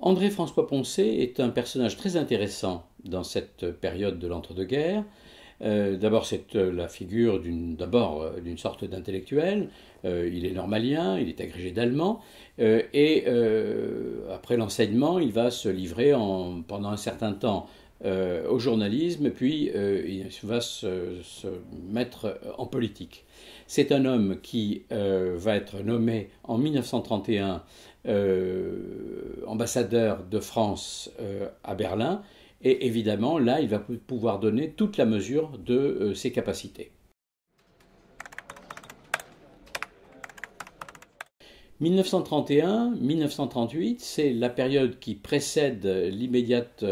André-François Poncé est un personnage très intéressant dans cette période de l'entre-deux-guerres. Euh, d'abord, c'est euh, la figure d'une, d'abord euh, d'une sorte d'intellectuel. il est normalien, il est agrégé d'allemand, et après l'enseignement, il va se livrer pendant un certain temps au journalisme, puis il va se, se, mettre en politique. C'est un homme qui va être nommé en 1931 euh, ambassadeur de France euh, à Berlin, et évidemment, là, il va pouvoir donner toute la mesure de euh, ses capacités. 1931-1938, c'est la période qui précède l'immédiate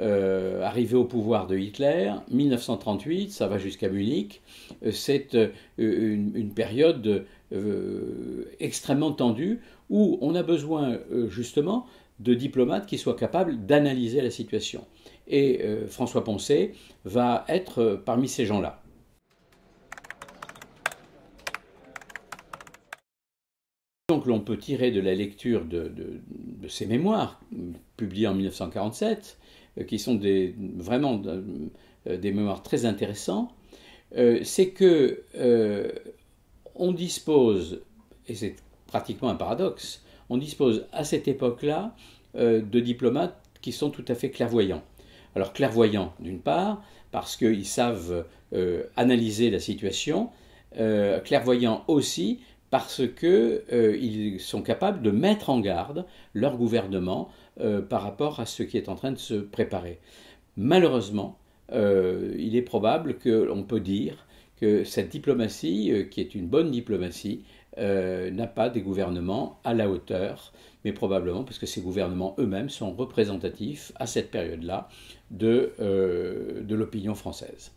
arrivée au pouvoir de Hitler. 1938, ça va jusqu'à Munich. C'est une, période euh, extrêmement tendu, où on a besoin euh, justement de diplomates qui soient capables d'analyser la situation. Et euh, François Poncet va être parmi ces gens-là. Donc l'on peut tirer de la lecture de, ces mémoires, publiées en 1947, qui sont des, vraiment des mémoires très intéressants, c'est que on dispose, et c'est pratiquement un paradoxe, on dispose à cette époque-là euh, de diplomates qui sont tout à fait clairvoyants. Alors clairvoyants, d'une part, parce qu'ils savent euh, analyser la situation, euh, clairvoyants aussi, parce qu'ils sont capables de mettre en garde leur gouvernement par rapport à ce qui est en train de se préparer. Malheureusement, il est probable que qu'on peut dire que cette diplomatie, euh, qui est une bonne diplomatie, euh, n'a pas des gouvernements à la hauteur, mais probablement parce que ces gouvernements eux-mêmes sont représentatifs à cette période-là de euh, l'opinion française.